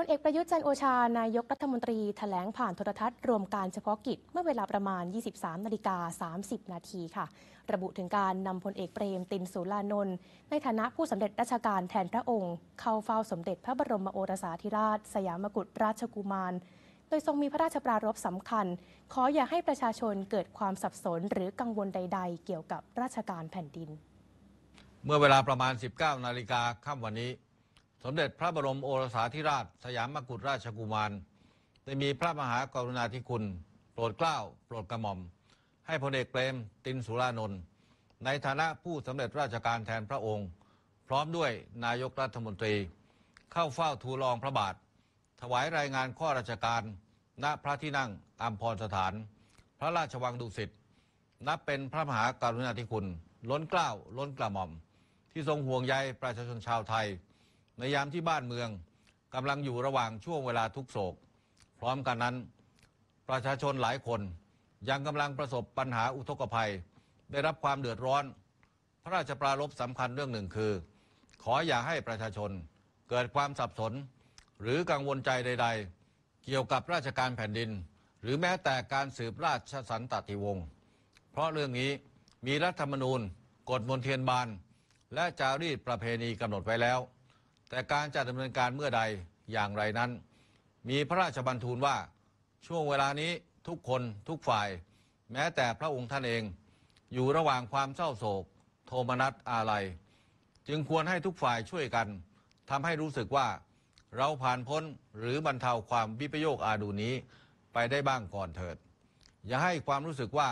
พลเอกประยุทธ์จันโอชา นายกรัฐมนตรีถแถลงผ่านโทรทัศน์รวมการเฉพาะกิจเมื่อเวลาประมาณ 23 นาฬิกา 30 นาทีค่ะ ระบุถึงการนำพลเอกเปรมตินสุรานนท์ ในฐานะผู้สำเร็จราชการแทนพระองค์ เข้าเฝ้าสมเด็จพระบรมโอรสาธิราช สยามกุฎราชกุมาร โดยทรงมีพระราชปรารภสำคัญ ขออย่าให้ประชาชนเกิดความสับสนหรือกังวลใด ๆ เกี่ยวกับราชการแผ่นดิน เมื่อเวลาประมาณ 19 นาฬิกาค่ำวันนี้สมเด็จพระบรมโอรสาธิราชสยามกุฎราชกุมาร ได้มีพระมหากรุณาธิคุณโปรดเกล้าโปรดกระหม่อม ให้พลเอกเปรมตินสุรานนท์ในฐานะผู้สำเร็จราชการแทนพระองค์ พร้อมด้วยนายกรัฐมนตรี เข้าเฝ้าทูลรองพระบาท ถวายรายงานข้อราชการ ณพระที่นั่งอัมพรสถาน พระราชวังดุสิตนับเป็นพระมหากรุณาธิคุณ ล้นเกล้า ล้นกระหม่อม ที่ทรงห่วงใยประชาชนชาวไทยในยามที่บ้านเมืองกำลังอยู่ระหว่างช่วงเวลาทุกโศก พร้อมกันนั้น ประชาชนหลายคนยังกำลังประสบปัญหาอุทกภัย ได้รับความเดือดร้อน พระราชปรารบสำคัญเรื่องหนึ่งคือ ขออย่าให้ประชาชนเกิดความสับสนหรือกังวลใจใดๆ เกี่ยวกับราชการแผ่นดิน หรือแม้แต่การสืบราชสันตติวงศ์เพราะเรื่องนี้มีรัฐธรรมนูญกฎมนเทียนบาน และจารีตประเพณีกำหนดไว้แล้วแต่การจัดดำเนินการเมื่อใดอย่างไรนั้น มีพระราชบัญทูลว่าช่วงเวลานี้ทุกคนทุกฝ่าย แม้แต่พระองค์ท่านเอง อยู่ระหว่างความเศร้าโศก โทมนัสอาลัยจึงควรให้ทุกฝ่ายช่วยกันทำให้รู้สึกว่าเราผ่านพ้นหรือบรรเทาความวิปโยคอาดูนี้ไปได้บ้างก่อนเถิด อย่าให้ความรู้สึกว่า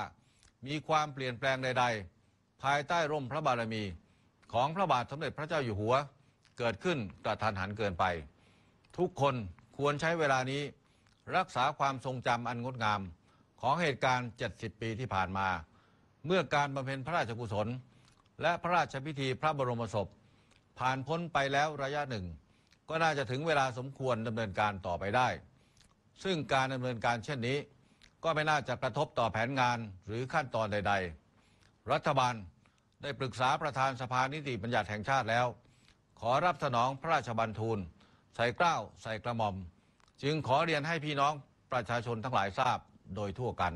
มีความเปลี่ยนแปลงใด ๆ ภายใต้ร่มพระบารมีของพระบาทสมเด็จพระเจ้าอยู่หัวเกิดขึ้นกระทันหันเกินไป ทุกคนควรใช้เวลานี้รักษาความทรงจำอันงดงามของเหตุการณ์ 70 ปีที่ผ่านมา เมื่อการบำเพ็ญพระราชกุศลและพระราชพิธีพระบรมศพผ่านพ้นไปแล้วระยะหนึ่ง ก็น่าจะถึงเวลาสมควรดำเนินการต่อไปได้ ซึ่งการดำเนินการเช่นนี้ก็ไม่น่าจะกระทบต่อแผนงานหรือขั้นตอนใด ๆ รัฐบาลได้ปรึกษาประธานสภานิติบัญญัติแห่งชาติแล้วขอรับสนองพระราชบัญทูลใส่เกล้าใส่กระหม่อม จึงขอเรียนให้พี่น้องประชาชนทั้งหลายทราบโดยทั่วกัน